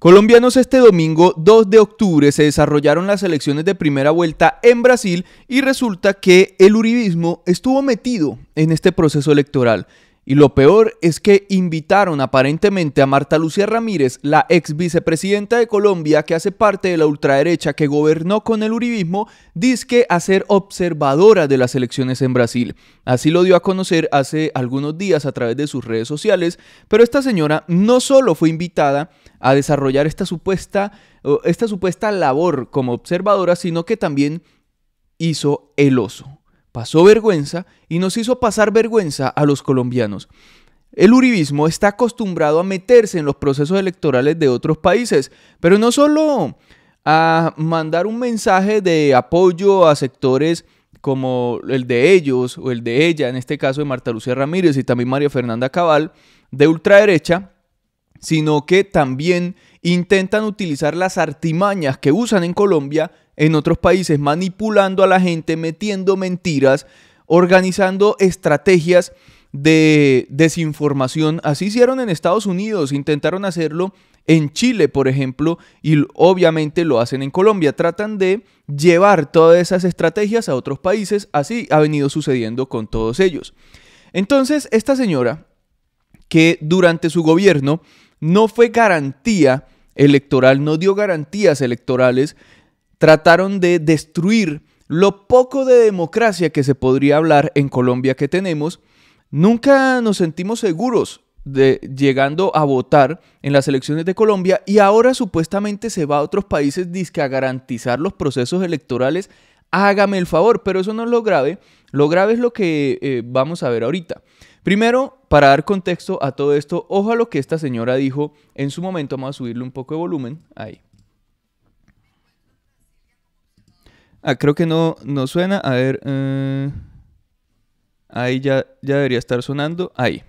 Colombianos este domingo 2 de octubre se desarrollaron las elecciones de primera vuelta en Brasil y resulta que el Uribismo estuvo metido en este proceso electoral. Y lo peor es que invitaron aparentemente a Marta Lucía Ramírez, la ex vicepresidenta de Colombia que hace parte de la ultraderecha que gobernó con el uribismo, disque a ser observadora de las elecciones en Brasil. Así lo dio a conocer hace algunos días a través de sus redes sociales, pero esta señora no solo fue invitada a desarrollar esta supuesta, esta supuesta labor como observadora, sino que también hizo el oso pasó vergüenza y nos hizo pasar vergüenza a los colombianos. El uribismo está acostumbrado a meterse en los procesos electorales de otros países, pero no solo a mandar un mensaje de apoyo a sectores como el de ellos o el de ella, en este caso de Marta Lucía Ramírez y también María Fernanda Cabal, de ultraderecha, sino que también intentan utilizar las artimañas que usan en Colombia, en otros países, manipulando a la gente, metiendo mentiras, organizando estrategias de desinformación. Así hicieron en Estados Unidos, intentaron hacerlo en Chile, por ejemplo, y obviamente lo hacen en Colombia. Tratan de llevar todas esas estrategias a otros países, así ha venido sucediendo con todos ellos. Entonces, esta señora, que durante su gobierno no fue garantía electoral, no dio garantías electorales, trataron de destruir lo poco de democracia que se podría hablar en Colombia que tenemos, nunca nos sentimos seguros de llegando a votar en las elecciones de Colombia y ahora supuestamente se va a otros países disque a garantizar los procesos electorales. Hágame el favor, pero eso no es lo grave. Lo grave es lo que eh, vamos a ver ahorita. Primero, para dar contexto a todo esto, ojalá lo que esta señora dijo en su momento. Vamos a subirle un poco de volumen. Ahí. Ah, creo que no, no suena. A ver. Eh, ahí ya, ya debería estar sonando. Ahí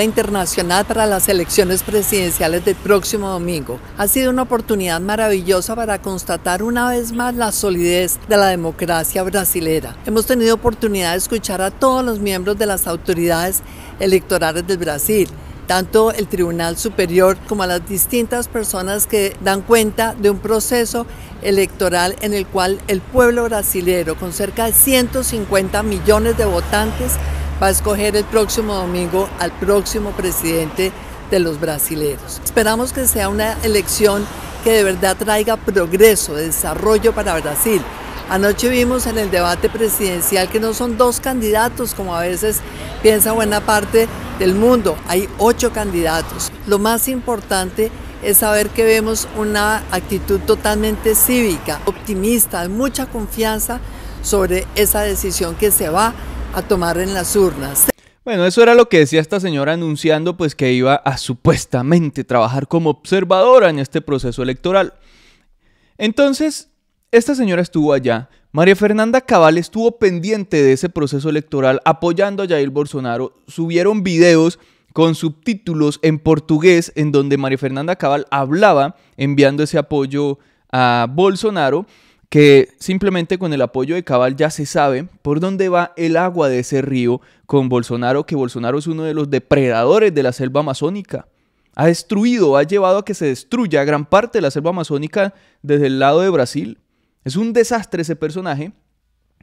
internacional para las elecciones presidenciales del próximo domingo. Ha sido una oportunidad maravillosa para constatar una vez más la solidez de la democracia brasilera. Hemos tenido oportunidad de escuchar a todos los miembros de las autoridades electorales del Brasil tanto el Tribunal Superior como a las distintas personas que dan cuenta de un proceso electoral en el cual el pueblo brasilero, con cerca de 150 millones de votantes, va a escoger el próximo domingo al próximo presidente de los brasileños. Esperamos que sea una elección que de verdad traiga progreso, desarrollo para Brasil. Anoche vimos en el debate presidencial que no son dos candidatos como a veces piensa buena parte del mundo, hay ocho candidatos. Lo más importante es saber que vemos una actitud totalmente cívica, optimista, mucha confianza sobre esa decisión que se va a tomar en las urnas. Bueno, eso era lo que decía esta señora anunciando pues que iba a supuestamente trabajar como observadora en este proceso electoral. Entonces, esta señora estuvo allá. María Fernanda Cabal estuvo pendiente de ese proceso electoral apoyando a Jair Bolsonaro. Subieron videos con subtítulos en portugués en donde María Fernanda Cabal hablaba enviando ese apoyo a Bolsonaro que simplemente con el apoyo de Cabal ya se sabe por dónde va el agua de ese río con Bolsonaro, que Bolsonaro es uno de los depredadores de la selva amazónica. Ha destruido, ha llevado a que se destruya gran parte de la selva amazónica desde el lado de Brasil. Es un desastre ese personaje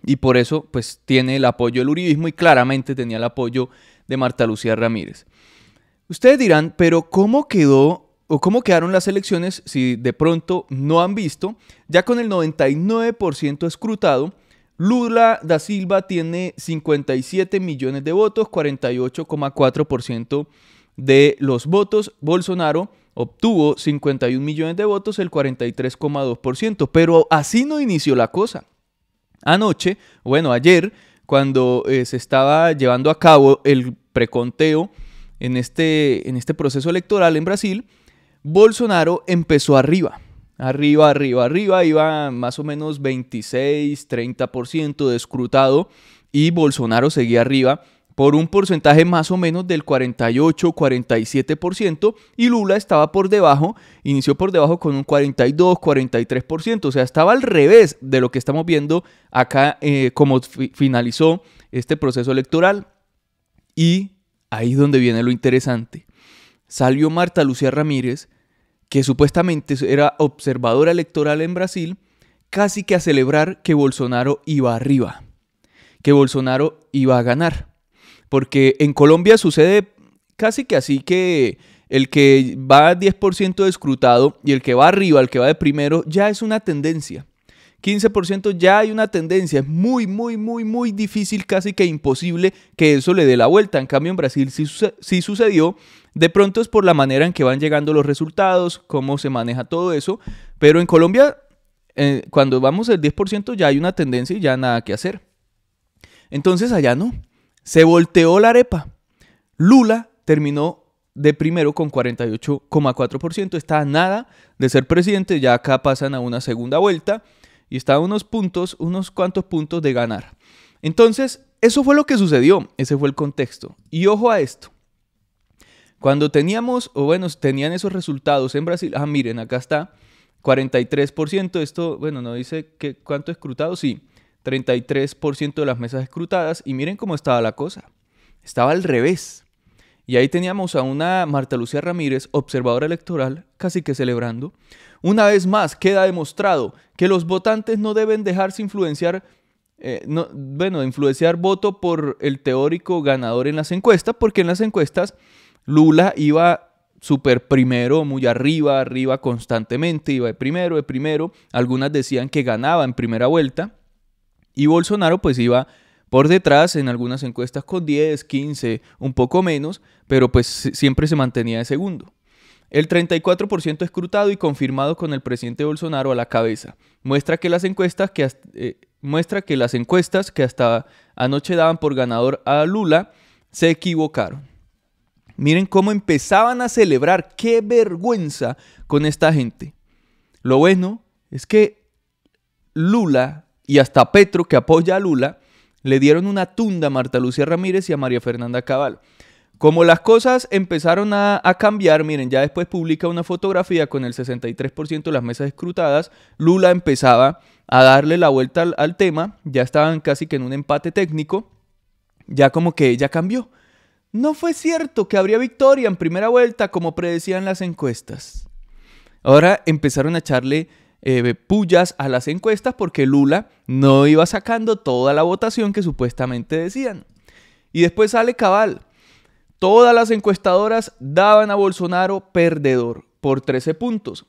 y por eso pues tiene el apoyo del uribismo y claramente tenía el apoyo de Marta Lucía Ramírez. Ustedes dirán, pero ¿cómo quedó o cómo quedaron las elecciones si de pronto no han visto, ya con el 99% escrutado, Lula da Silva tiene 57 millones de votos, 48,4% de los votos. Bolsonaro obtuvo 51 millones de votos, el 43,2%. Pero así no inició la cosa. Anoche, bueno, ayer, cuando eh, se estaba llevando a cabo el preconteo en este, en este proceso electoral en Brasil, Bolsonaro empezó arriba, arriba, arriba, arriba, iba más o menos 26, 30% descrutado y Bolsonaro seguía arriba por un porcentaje más o menos del 48-47% y Lula estaba por debajo, inició por debajo con un 42-43%, o sea, estaba al revés de lo que estamos viendo acá eh, como finalizó este proceso electoral. Y ahí es donde viene lo interesante salió Marta Lucía Ramírez, que supuestamente era observadora electoral en Brasil, casi que a celebrar que Bolsonaro iba arriba, que Bolsonaro iba a ganar. Porque en Colombia sucede casi que así que el que va 10% de escrutado y el que va arriba, el que va de primero, ya es una tendencia. 15% ya hay una tendencia, es muy, muy, muy, muy difícil, casi que imposible que eso le dé la vuelta. En cambio, en Brasil sí, sucedió. De pronto es por la manera en que van llegando los resultados, cómo se maneja todo eso, pero en Colombia, eh, cuando vamos al 10% ya hay una tendencia y ya nada que hacer. Entonces allá no, se volteó la arepa. Lula terminó de primero con 48,4%, está nada de ser presidente, ya acá pasan a una segunda vuelta y está unos puntos, unos cuantos puntos de ganar. Entonces, eso fue lo que sucedió, ese fue el contexto. Y ojo a esto. Cuando teníamos, o bueno, tenían esos resultados en Brasil, ah, miren, acá está, 43%, esto, bueno, no dice que, cuánto escrutado, sí, 33% de las mesas escrutadas, y miren cómo estaba la cosa, estaba al revés. Y ahí teníamos a una Marta Lucía Ramírez, observadora electoral, casi que celebrando. Una vez más queda demostrado que los votantes no deben dejarse influenciar, eh, bueno, influenciar voto por el teórico ganador en las encuestas, porque en las encuestas Lula iba súper primero, muy arriba, arriba constantemente, iba de primero, de primero. Algunas decían que ganaba en primera vuelta. Y Bolsonaro pues iba por detrás en algunas encuestas con 10, 15, un poco menos, pero pues siempre se mantenía de segundo. El 34% escrutado y confirmado con el presidente Bolsonaro a la cabeza. Muestra que las encuestas que eh, muestra que las encuestas que hasta anoche daban por ganador a Lula se equivocaron. Miren cómo empezaban a celebrar, qué vergüenza con esta gente. Lo bueno es que Lula y hasta Petro, que apoya a Lula, le dieron una tunda a Marta Lucia Ramírez y a María Fernanda Cabal. Como las cosas empezaron a, cambiar, miren, ya después publica una fotografía con el 63% de las mesas escrutadas, Lula empezaba a darle la vuelta al, al, tema, ya estaban casi que en un empate técnico, ya como que ella cambió. No fue cierto que habría victoria en primera vuelta como predecían las encuestas. Ahora empezaron a echarle eh, pullas a las encuestas porque Lula no iba sacando toda la votación que supuestamente decían. Y después sale Cabal. Todas las encuestadoras daban a Bolsonaro perdedor por 13 puntos.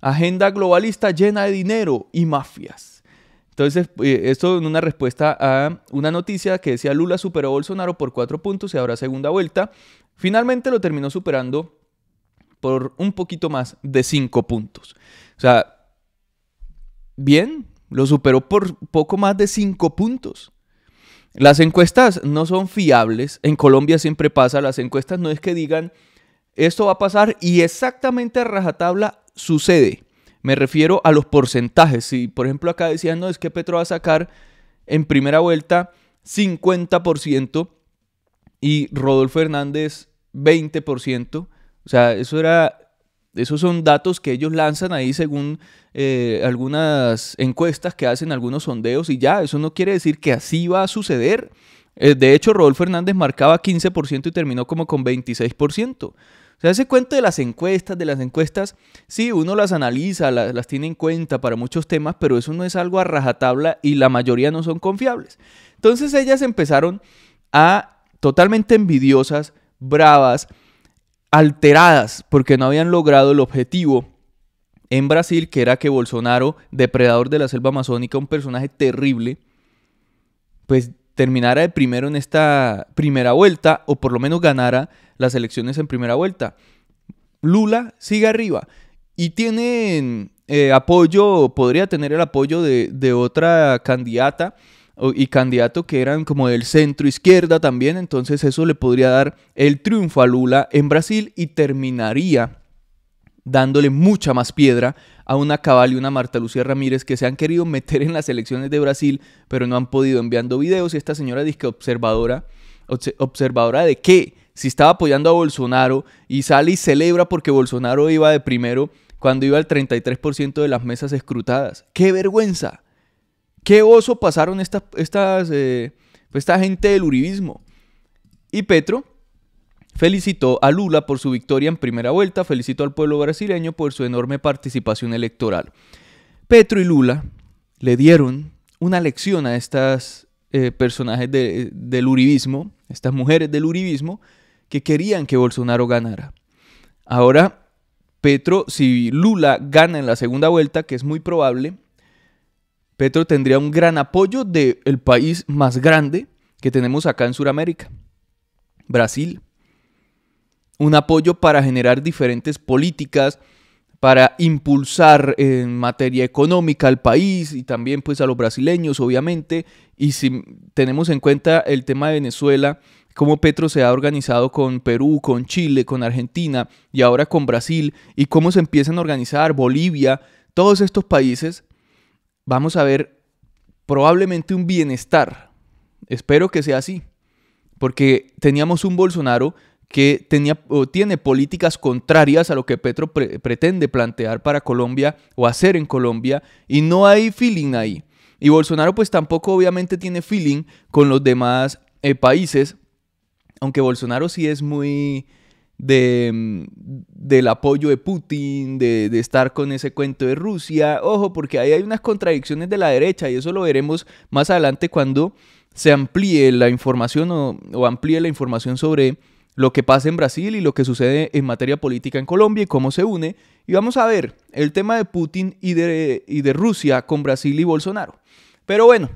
Agenda globalista llena de dinero y mafias. Entonces, eh, esto en una respuesta a una noticia que decía Lula superó a Bolsonaro por 4 puntos y habrá segunda vuelta. Finalmente lo terminó superando por un poquito más de 5 puntos. O sea, bien, lo superó por poco más de 5 puntos. Las encuestas no son fiables, en Colombia siempre pasa, las encuestas no es que digan esto va a pasar y exactamente a rajatabla sucede. Me refiero a los porcentajes. Si, por ejemplo, acá decían, no, es que Petro va a sacar en primera vuelta 50% y Rodolfo Hernández 20%. O sea, eso era esos son datos que ellos lanzan ahí según eh, algunas encuestas que hacen, algunos sondeos y ya, eso no quiere decir que así va a suceder. Eh, de hecho, Rodolfo Fernández marcaba 15% y terminó como con 26%. O sea, ese cuento de las encuestas, de las encuestas, sí, uno las analiza, las, las tiene en cuenta para muchos temas, pero eso no es algo a rajatabla y la mayoría no son confiables. Entonces ellas empezaron a totalmente envidiosas, bravas, alteradas porque no habían logrado el objetivo en Brasil, que era que Bolsonaro, depredador de la selva amazónica, un personaje terrible, pues terminara de primero en esta primera vuelta o por lo menos ganara las elecciones en primera vuelta. Lula sigue arriba y tiene eh, apoyo, podría tener el apoyo de otra candidata y candidato que eran como del centro izquierda también, entonces eso le podría dar el triunfo a Lula en Brasil y terminaría dándole mucha más piedra a una Cabal y una Marta Lucía Ramírez que se han querido meter en las elecciones de Brasil, pero no han podido enviando videos y esta señora dice que observadora, observadora de qué, si estaba apoyando a Bolsonaro y sale y celebra porque Bolsonaro iba de primero cuando iba al 33% de las mesas escrutadas. ¡Qué vergüenza! Qué oso pasaron esta, estas, eh, pues, esta gente del uribismo. Y Petro felicitó a Lula por su victoria en primera vuelta, felicitó al pueblo brasileño por su enorme participación electoral. Petro y Lula le dieron una lección a estas eh, personajes del uribismo, estas mujeres del uribismo, que querían que Bolsonaro ganara. Ahora, Petro, si Lula gana en la segunda vuelta, que es muy probable, Petro tendría un gran apoyo del país más grande que tenemos acá en Sudamérica, Brasil. Un apoyo para generar diferentes políticas, para impulsar en materia económica al país y también pues a los brasileños, obviamente. Y si tenemos en cuenta el tema de Venezuela, cómo Petro se ha organizado con Perú, con Chile, con Argentina y ahora con Brasil, y cómo se empiezan a organizar Bolivia, todos estos países vamos a ver probablemente un bienestar. Espero que sea así, porque teníamos un Bolsonaro que tenía, o tiene políticas contrarias a lo que Petro pretende plantear para Colombia o hacer en Colombia y no hay feeling ahí. Y Bolsonaro pues tampoco obviamente tiene feeling con los demás eh, países, aunque Bolsonaro sí es muy de, mm, del apoyo de Putin, de, estar con ese cuento de Rusia. Ojo, porque ahí hay unas contradicciones de la derecha y eso lo veremos más adelante cuando se amplíe la información o, amplíe la información sobre lo que pasa en Brasil y lo que sucede en materia política en Colombia y cómo se une. Y vamos a ver el tema de Putin y de, y de Rusia con Brasil y Bolsonaro. Pero bueno,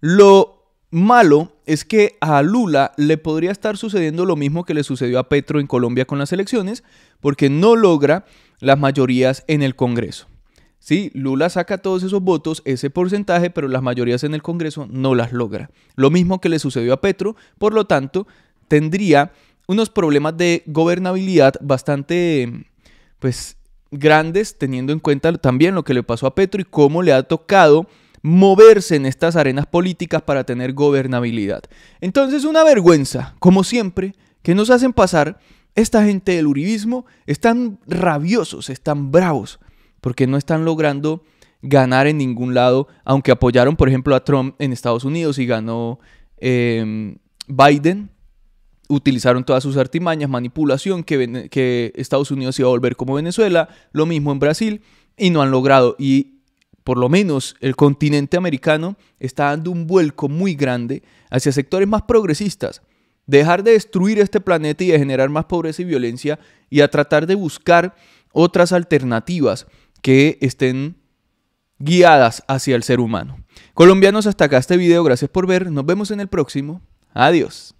lo malo es que a Lula le podría estar sucediendo lo mismo que le sucedió a Petro en Colombia con las elecciones, porque no logra las mayorías en el Congreso. Sí, Lula saca todos esos votos, ese porcentaje, pero las mayorías en el Congreso no las logra. Lo mismo que le sucedió a Petro, por lo tanto, tendría unos problemas de gobernabilidad bastante, pues, grandes, teniendo en cuenta también lo que le pasó a Petro y cómo le ha tocado moverse en estas arenas políticas para tener gobernabilidad. Entonces, una vergüenza, como siempre, que nos hacen pasar esta gente del uribismo, están rabiosos, están bravos, porque no están logrando ganar en ningún lado, aunque apoyaron, por ejemplo, a Trump en Estados Unidos y ganó em, Biden. Utilizaron todas sus artimañas, manipulación, que, que Estados Unidos iba a volver como Venezuela, lo mismo en Brasil, y no han logrado. Y por lo menos el continente americano está dando un vuelco muy grande hacia sectores más progresistas, dejar de destruir este planeta y de generar más pobreza y violencia y a tratar de buscar otras alternativas que estén guiadas hacia el ser humano. Colombianos, hasta acá este video, gracias por ver, nos vemos en el próximo, adiós.